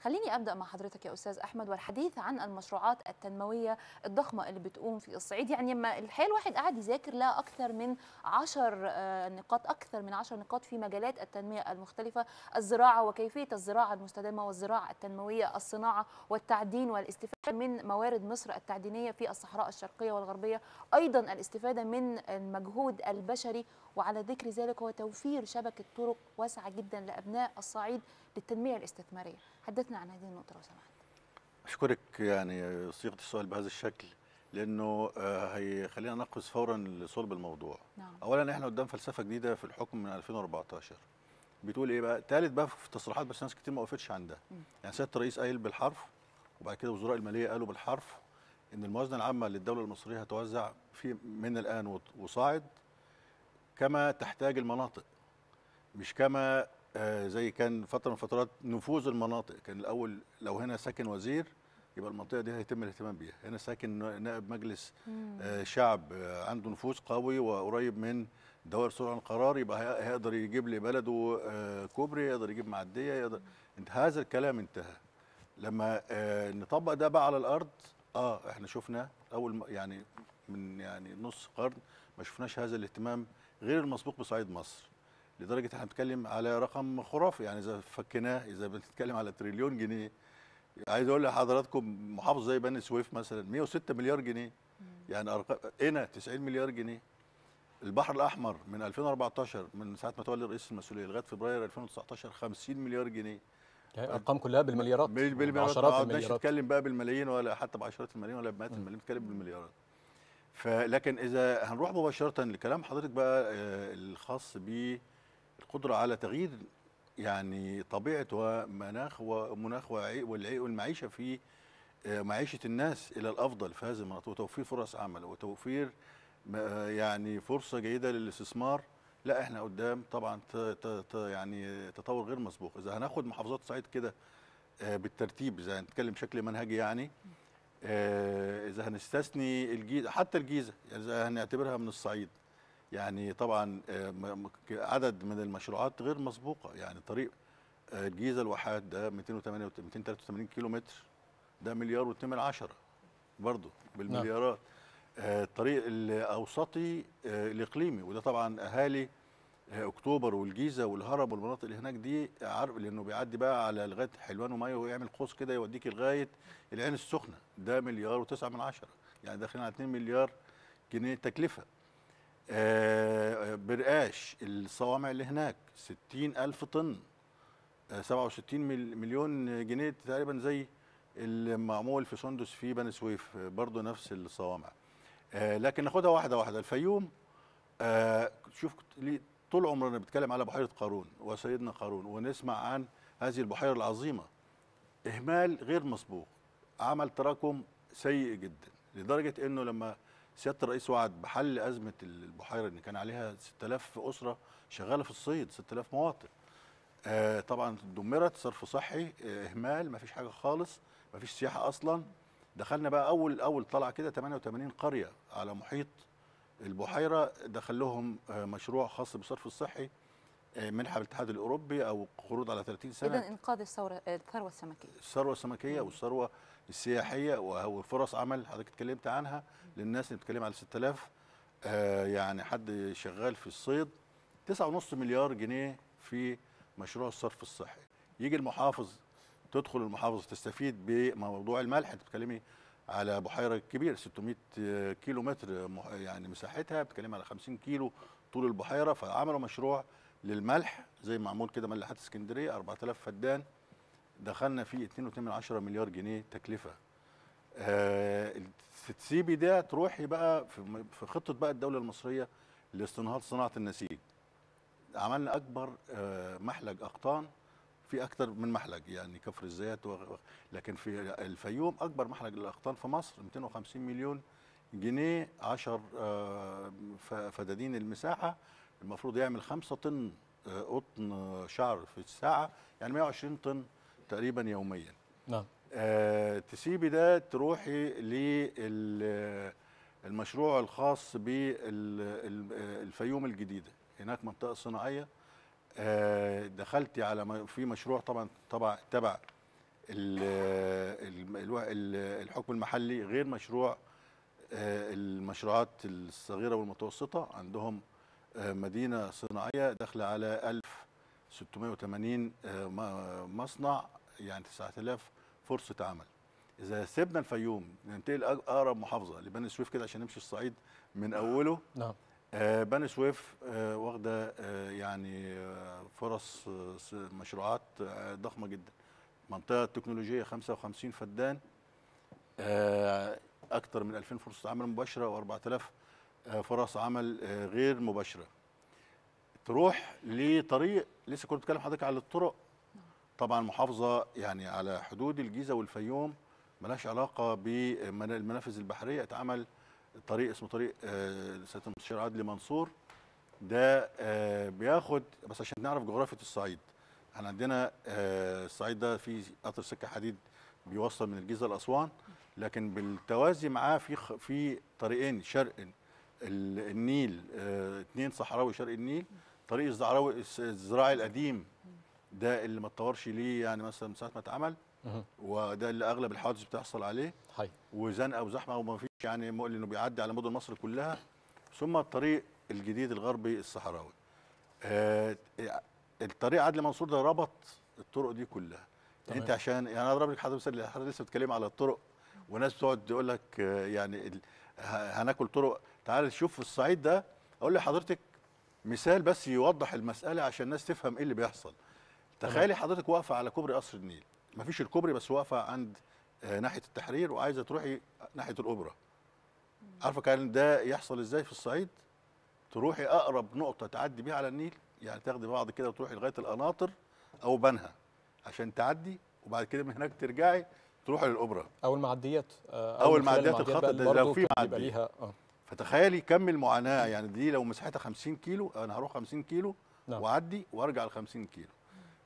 خليني ابدا مع حضرتك يا استاذ احمد والحديث عن المشروعات التنمويه الضخمه اللي بتقوم في الصعيد يعني لما الحقيقه الواحد قاعد يذاكر لها اكثر من 10 آه، نقاط اكثر من 10 نقاط في مجالات التنميه المختلفه الزراعه وكيفيه الزراعه المستدامه والزراعه التنمويه الصناعه والتعدين والاستفاده من موارد مصر التعدينية في الصحراء الشرقية والغربية أيضا الاستفادة من المجهود البشري وعلى ذكر ذلك هو توفير شبكة طرق واسعة جدا لأبناء الصعيد للتنمية الاستثمارية حدثنا عن هذه النقطة لو سمحت أشكرك يعني صيغة السؤال بهذا الشكل لأنه آه، هيخلينا نقفز فورا لصلب الموضوع نعم. أولا إحنا قدام فلسفة جديدة في الحكم من 2014 بتقول إيه بقى؟ تالت بقى في التصريحات بس ناس كتير ما وقفتش عندها يعني سيادة الرئيس قايل بالحرف وبعد كده وزراء الماليه قالوا بالحرف ان الموازنه العامه للدوله المصريه هتوزع في من الان وصاعد كما تحتاج المناطق مش كما آه، زي كان فتره من فترات نفوذ المناطق كان الاول لو هنا ساكن وزير يبقى المنطقه دي هيتم الاهتمام بيها هنا ساكن نائب مجلس آه، شعب آه، عنده نفوذ قوي وقريب من دوائر سرعه القرار يبقى هيقدر يجيب لبلده كوبري يقدر يجيب معديه يقدر هذا الكلام انتهى لما آه، نطبق ده بقى على الارض اه احنا شفنا اول يعني من يعني نص قرن ما شفناش هذا الاهتمام غير المسبوق بصعيد مصر لدرجه احنا بنتكلم على رقم خرافي يعني اذا فكناه اذا بنتكلم على تريليون جنيه عايز اقول لحضراتكم محافظه زي بني سويف مثلا 106 مليار جنيه يعني ارقام هنا 90 مليار جنيه البحر الاحمر من 2014 من ساعه ما تولي رئيس المسؤوليه لغايه فبراير 2019 50 مليار جنيه يعني ارقام كلها بالمليارات يعني بالمليارات عشرات آه، المليارات مش نتكلم بقى بالملايين ولا حتى بعشرات الملايين ولا بمئات الملايين نتكلم بالمليارات فلكن اذا هنروح مباشره لكلام حضرتك بقى آه، الخاص بالقدره على تغيير يعني طبيعه ومناخ ومناخ والمعيشه في آه، معيشه الناس الى الافضل في هذه المناطق وتوفير فرص عمل وتوفير يعني فرصه جيده للاستثمار لا احنا قدام طبعا تـ تـ يعني تطور غير مسبوق اذا هناخد محافظات الصعيد كده آه، بالترتيب اذا هنتكلم بشكل منهجي يعني آه، اذا هنستثني الجيزه حتى الجيزه يعني اذا هنعتبرها من الصعيد يعني طبعا آه، عدد من المشروعات غير مسبوقه يعني طريق الجيزه الواحات ده 283 كيلو متر ده مليار و 10 من عشره برضه نعم. بالمليارات نعم. الطريق آه، الاوسطي الاقليمي آه، وده طبعا اهالي آه، اكتوبر والجيزه والهرم والمناطق اللي هناك دي عارف لانه بيعدي بقى على لغايه حلوان وميه ويعمل قوس كده يوديك لغايه العين السخنه ده مليار و9 من عشرة يعني داخلين على 2 مليار جنيه تكلفه برقاش الصوامع اللي هناك 60 ألف طن 67 مليون جنيه تقريبا زي المعمول في سندس في بني سويف برضه نفس الصوامع آه، لكن ناخدها واحده واحده الفيوم آه، شوف طول عمرنا بنتكلم على بحيره قارون وسيدنا قارون ونسمع عن هذه البحيره العظيمه اهمال غير مسبوق عمل تراكم سيء جدا لدرجه انه لما سياده الرئيس وعد بحل ازمه البحيره اللي كان عليها 6000 اسره شغاله في الصيد 6000 مواطن آه طبعا دمرت صرف صحي آه اهمال ما فيش حاجه خالص ما فيش سياحه اصلا دخلنا بقى اول اول طلعه كده 88 قريه على محيط البحيره دخل لهم آه، مشروع خاص بالصرف الصحي آه، منحه بالاتحاد الاوروبي او قروض على 30 سنه اذا انقاذ الثوره آه، الثروه السمكيه الثروه السمكيه والثروه السياحيه وفرص عمل حضرتك اتكلمت عنها للناس اللي بتتكلم على 6000 يعني حد شغال في الصيد 9.5 مليار جنيه في مشروع الصرف الصحي يجي المحافظ تدخل المحافظه تستفيد بموضوع الملح انت بتتكلمي على بحيره كبيره 600 كيلو متر يعني مساحتها بتتكلمي على 50 كيلو طول البحيره فعملوا مشروع للملح زي ما معمول كده ملحات اسكندريه 4000 فدان دخلنا فيه 2.2 مليار جنيه تكلفه آه تسيبي ده تروحي بقى في خطه بقى الدوله المصريه لاستنهاض صناعه النسيج عملنا اكبر آه محلج اقطان في اكثر من محلق يعني كفر الزيت و... لكن في الفيوم اكبر محلق للاقطان في مصر 250 مليون جنيه 10 آه، فدادين المساحه المفروض يعمل 5 طن آه، قطن آه، شعر في الساعه يعني 120 طن تقريبا يوميا نعم آه تسيبي ده تروحي للمشروع الخاص بالفيوم الجديده هناك منطقه صناعيه آه، دخلتي على في مشروع طبعا طبع تبع الحكم المحلي غير مشروع آه، المشروعات الصغيره والمتوسطه عندهم آه، مدينه صناعيه داخله على 1680 مصنع يعني 9000 فرصه عمل اذا سيبنا الفيوم ننتقل اقرب محافظه لبني سويف كده عشان نمشي الصعيد من نعم. اوله نعم آه، بني سويف آه، واخده آه، يعني فرص مشروعات ضخمه جدا منطقه تكنولوجيه 55 فدان اكثر من 2000 فرصه عمل مباشره و4000 فرص عمل غير مباشره تروح لطريق لسه كنت بتكلم حضرتك على الطرق طبعا محافظه يعني على حدود الجيزه والفيوم ملهاش علاقه بالمنافذ البحريه اتعمل طريق اسمه طريق آه، سياده المستشار عدلي منصور ده آه، بياخد بس عشان نعرف جغرافيه الصعيد احنا عندنا آه، الصعيد ده في قطر سكه حديد بيوصل من الجيزه لاسوان لكن بالتوازي معاه في في طريقين شرق النيل اثنين صحراوي شرق النيل طريق الزعراوي الزراعي القديم ده اللي ما اتطورش ليه يعني مثلا من ساعه ما اتعمل وده اللي اغلب الحوادث بتحصل عليه حي. وزنقه وزحمه وما فيش يعني مؤلم انه بيعدي على مدن مصر كلها ثم الطريق الجديد الغربي الصحراوي آه الطريق عدلي منصور ده ربط الطرق دي كلها طبعا. يعني انت عشان يعني اضرب لك حضرتك مثال حضرتك لسه بتتكلم على الطرق وناس بتقعد تقول لك آه، يعني هناكل طرق تعال شوف الصعيد ده اقول لحضرتك مثال بس يوضح المساله عشان الناس تفهم ايه اللي بيحصل تخيلي حضرتك واقفه على كوبري قصر النيل مفيش الكوبري بس واقفه عند آه، ناحيه التحرير وعايزه تروحي ناحيه الاوبرا عارفه كان ده يحصل ازاي في الصعيد تروحي اقرب نقطه تعدي بيها على النيل يعني تاخدي بعض كده وتروحي لغايه القناطر او بنها عشان تعدي وبعد كده من هناك ترجعي تروحي للأوبرا او المعديات آه، او, أو المعديات الخط ده لو في معدي آه. فتخيلي كم المعاناه يعني دي لو مساحتها 50 كيلو انا هروح 50 كيلو نعم. واعدي وارجع ل 50 كيلو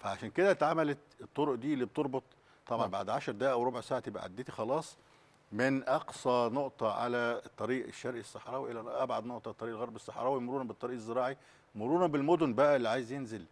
فعشان كده اتعملت الطرق دي اللي بتربط طبعا نعم. بعد 10 دقائق او ربع ساعه تبقى عديتي خلاص من اقصى نقطه على الطريق الشرقي الصحراوي الى ابعد نقطه الطريق الغرب الصحراوي مرورا بالطريق الزراعي مرورا بالمدن بقى اللي عايز ينزل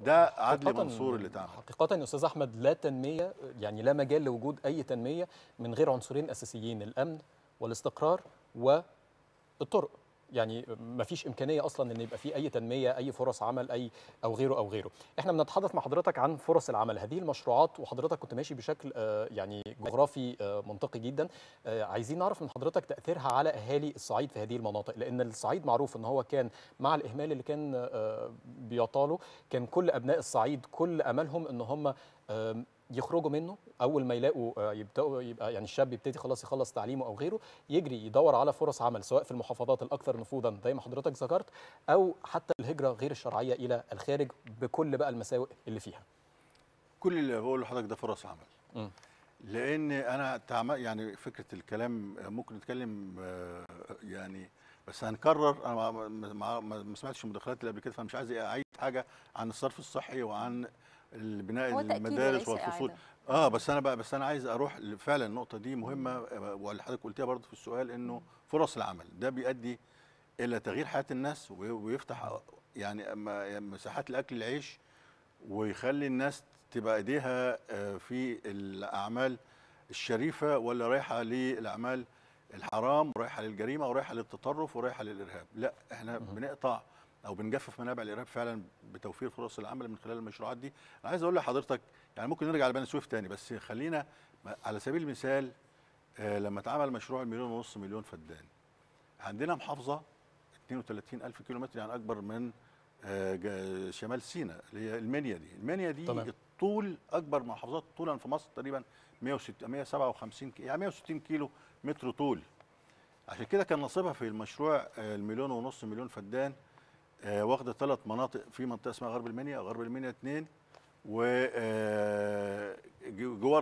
ده عدل منصور اللي تعمل حقيقة يا أستاذ أحمد لا تنمية يعني لا مجال لوجود أي تنمية من غير عنصرين أساسيين الأمن والاستقرار والطرق يعني ما فيش امكانيه اصلا ان يبقى في اي تنميه اي فرص عمل اي او غيره او غيره احنا بنتحدث مع حضرتك عن فرص العمل هذه المشروعات وحضرتك كنت ماشي بشكل آه، يعني جغرافي آه، منطقي جدا آه، عايزين نعرف من حضرتك تاثيرها على اهالي الصعيد في هذه المناطق لان الصعيد معروف ان هو كان مع الاهمال اللي كان بيطاله كان كل ابناء الصعيد كل املهم ان هم يخرجوا منه اول ما يلاقوا آه، يبداوا يبقى يعني الشاب يبتدي خلاص يخلص تعليمه او غيره يجري يدور على فرص عمل سواء في المحافظات الاكثر نفوذا زي ما حضرتك ذكرت او حتى الهجره غير الشرعيه الى الخارج بكل بقى المساوئ اللي فيها كل اللي بقول لحضرتك ده فرص عمل م. لان انا يعني فكره الكلام آه، ممكن نتكلم آه، يعني بس هنكرر انا ما, ما سمعتش المداخلات اللي قبل كده فمش عايز اعيد حاجه عن الصرف الصحي وعن البناء المدارس والفصول اه بس انا بقى بس انا عايز اروح فعلا النقطه دي مهمه آه، واللي حضرتك قلتيها برضه في السؤال انه فرص العمل ده بيؤدي الى تغيير حياه الناس ويفتح آه، يعني مساحات الاكل العيش ويخلي الناس تبقى ايديها آه، في الاعمال الشريفه ولا رايحه للاعمال الحرام ورايحه للجريمه ورايحه للتطرف ورايحه للارهاب لا احنا بنقطع او بنجفف منابع الارهاب فعلا بتوفير فرص العمل من خلال المشروعات دي انا عايز اقول لحضرتك يعني ممكن نرجع لبني سويف تاني بس خلينا على سبيل المثال آه، لما اتعمل مشروع المليون ونص مليون فدان عندنا محافظه 32 الف كيلومتر يعني اكبر من آه، شمال سيناء اللي هي المنيا دي المنيا دي طبعا. الطول اكبر محافظات طولا في مصر تقريبا 160 157 يعني 160 كيلو متر طول عشان كده كان نصيبها في المشروع آه، المليون ونص مليون فدان آه، واخده ثلاث مناطق في منطقه اسمها غرب المنيا غرب المنيا اثنين وجوار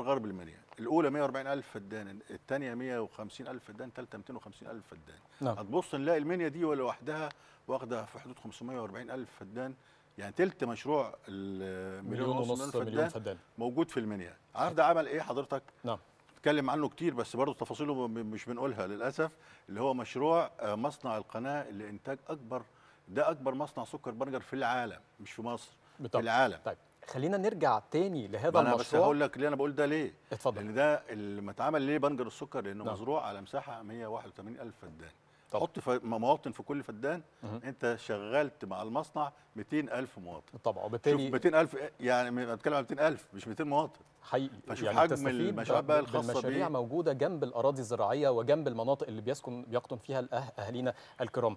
آه، غرب المنيا الاولى 140000 فدان الثانيه 150000 فدان الثالثه 250000 فدان نعم. هتبص نلاقي المنيا دي لوحدها واخده في حدود 540000 فدان يعني تلت مشروع المليون ونص مليون فدان موجود في المنيا عارف ده عمل ايه حضرتك نعم اتكلم عنه كتير بس برضه تفاصيله مش بنقولها للاسف اللي هو مشروع آه، مصنع القناه لانتاج اكبر ده اكبر مصنع سكر برجر في العالم مش في مصر بطبع. في العالم طيب خلينا نرجع تاني لهذا أنا المشروع بس هقول لك ليه انا بقول ده ليه اتفضل لان ده اللي اتعمل ليه بنجر السكر لانه نعم. مزروع على مساحه 181000 فدان طب. حط مواطن في كل فدان مه. انت شغلت مع المصنع 200000 مواطن طبعا وبالتالي 200000 يعني بتكلم على 200000 مش 200 مواطن حقيقي فشوف يعني حجم المشاريع بقى الخاصه بيه المشاريع موجوده جنب الاراضي الزراعيه وجنب المناطق اللي بيسكن بيقطن فيها اهالينا الكرام